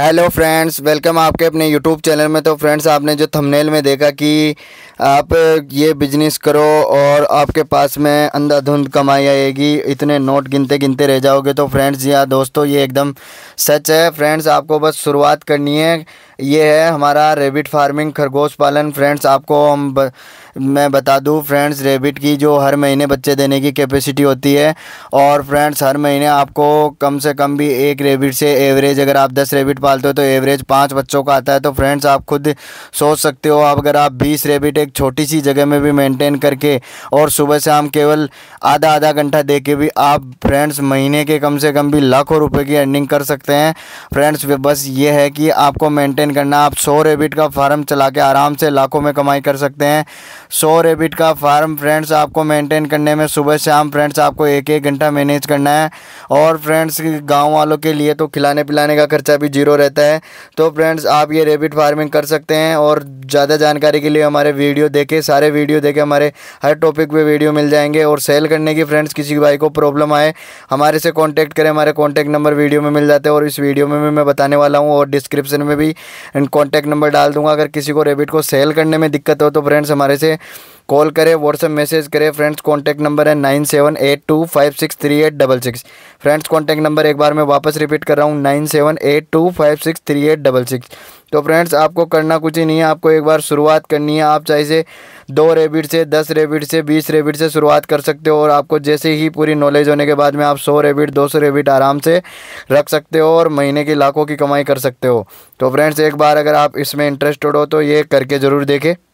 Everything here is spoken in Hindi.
हेलो फ्रेंड्स वेलकम आपके अपने यूट्यूब चैनल में तो फ्रेंड्स आपने जो थंबनेल में देखा कि आप ये बिजनेस करो और आपके पास में अंधाधुंध कमाई आएगी इतने नोट गिनते गिनते रह जाओगे तो फ्रेंड्स या दोस्तों ये एकदम सच है फ्रेंड्स आपको बस शुरुआत करनी है ये है हमारा रेबिट फार्मिंग खरगोश पालन फ्रेंड्स आपको हम ब, मैं बता दूँ फ्रेंड्स रेबिट की जो हर महीने बच्चे देने की कैपेसिटी होती है और फ्रेंड्स हर महीने आपको कम से कम भी एक रेबिट से एवरेज अगर आप दस रेबिट पालते हो तो एवरेज पाँच बच्चों का आता है तो फ्रेंड्स आप खुद सोच सकते हो आप अगर आप बीस रेबिट एक छोटी सी जगह में भी मेनटेन करके और सुबह शाम केवल आधा आधा घंटा दे भी आप फ्रेंड्स महीने के कम से कम भी लाखों रुपये की अर्निंग कर सकते हैं फ्रेंड्स बस ये है कि आपको मेंटेन करना आप सौ रेबिट का फार्म चला के आराम से लाखों में कमाई कर सकते हैं सौ रेबिट का फार्म फ्रेंड्स आपको मेंटेन करने में सुबह शाम फ्रेंड्स आपको एक एक घंटा मैनेज करना है और फ्रेंड्स गांव वालों के लिए तो खिलाने पिलाने का खर्चा भी जीरो ज़ीरो रहता है तो फ्रेंड्स आप ये रेबिट फार्मिंग कर सकते हैं और ज़्यादा जानकारी के लिए हमारे वीडियो देखें सारे वीडियो देखें हमारे हर टॉपिक पे वीडियो मिल जाएंगे और सेल करने की फ्रेंड्स किसी भाई को प्रॉब्लम आए हमारे से कॉन्टैक्ट करें हमारे कॉन्टैक्ट नंबर वीडियो में मिल जाते हैं और इस वीडियो में भी मैं बताने वाला हूँ और डिस्क्रिप्शन में भी कॉन्टैक्ट नंबर डाल दूँगा अगर किसी को रेबिट को सेल करने में दिक्कत हो तो फ्रेंड्स हमारे से कॉल करें व्हाट्सएप मैसेज करें फ्रेंड्स कॉन्टैक्ट नंबर है nine seven eight two five six three eight double six friends contact number एक बार मैं वापस रिपीट कर रहा हूँ nine seven eight two five six three eight double six तो फ्रेंड्स आपको करना कुछ ही नहीं है आपको एक बार शुरुआत करनी है आप चाहे से दो रेबिट से दस रेबिट से बीस रेबिट से शुरुआत कर सकते हो और आपको जैसे ही पूरी नॉलेज होने के बाद में आप सौ रेबिट दो सौ रेबिट आराम से रख सकते हो और महीने की लाखों की कमाई कर सकते हो तो फ्रेंड्स एक बार अगर आप इसमें इंटरेस्टेड हो तो ये करके ज़रूर देखें